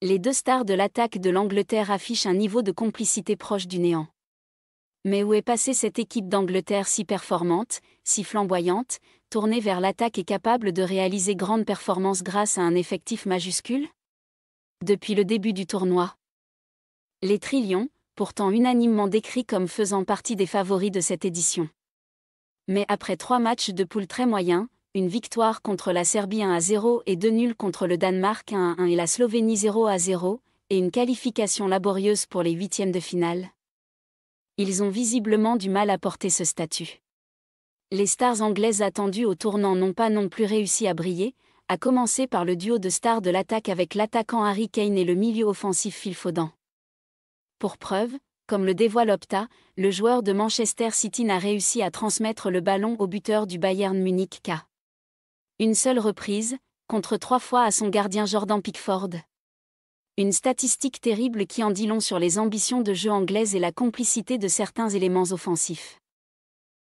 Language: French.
les deux stars de l'attaque de l'Angleterre affichent un niveau de complicité proche du néant. Mais où est passée cette équipe d'Angleterre si performante, si flamboyante, tournée vers l'attaque et capable de réaliser grandes performances grâce à un effectif majuscule Depuis le début du tournoi, les Trillions, pourtant unanimement décrits comme faisant partie des favoris de cette édition. Mais après trois matchs de poule très moyens, une victoire contre la Serbie 1 à 0 et 2 nuls contre le Danemark 1 à 1 et la Slovénie 0 à 0, et une qualification laborieuse pour les huitièmes de finale. Ils ont visiblement du mal à porter ce statut. Les stars anglaises attendues au tournant n'ont pas non plus réussi à briller, à commencer par le duo de stars de l'attaque avec l'attaquant Harry Kane et le milieu offensif Phil Foden. Pour preuve, comme le dévoile Opta, le joueur de Manchester City n'a réussi à transmettre le ballon au buteur du Bayern Munich K une seule reprise, contre trois fois à son gardien Jordan Pickford. Une statistique terrible qui en dit long sur les ambitions de jeu anglaise et la complicité de certains éléments offensifs.